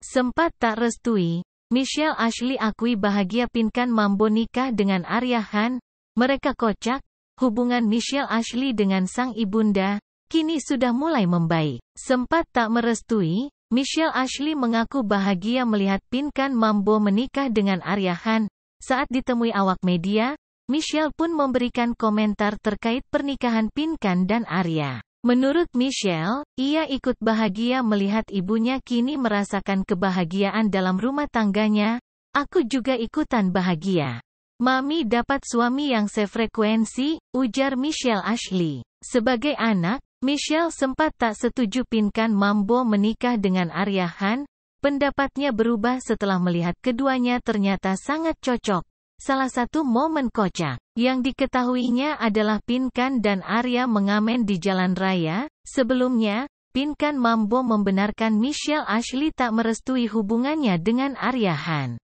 Sempat tak restui, Michelle Ashley akui bahagia Pinkan Mambo nikah dengan Arya Han, mereka kocak, hubungan Michelle Ashley dengan sang ibunda, kini sudah mulai membaik. Sempat tak merestui, Michelle Ashley mengaku bahagia melihat Pinkan Mambo menikah dengan Arya Han. Saat ditemui awak media, Michelle pun memberikan komentar terkait pernikahan Pinkan dan Arya. Menurut Michelle, ia ikut bahagia melihat ibunya kini merasakan kebahagiaan dalam rumah tangganya. Aku juga ikutan bahagia. Mami dapat suami yang sefrekuensi, ujar Michelle Ashley. Sebagai anak, Michelle sempat tak setuju Pinkan Mambo menikah dengan Aryahan. Pendapatnya berubah setelah melihat keduanya ternyata sangat cocok. Salah satu momen kocak yang diketahuinya adalah Pinkan dan Arya mengamen di jalan raya. Sebelumnya, Pinkan Mambo membenarkan Michelle Ashley tak merestui hubungannya dengan Arya Han.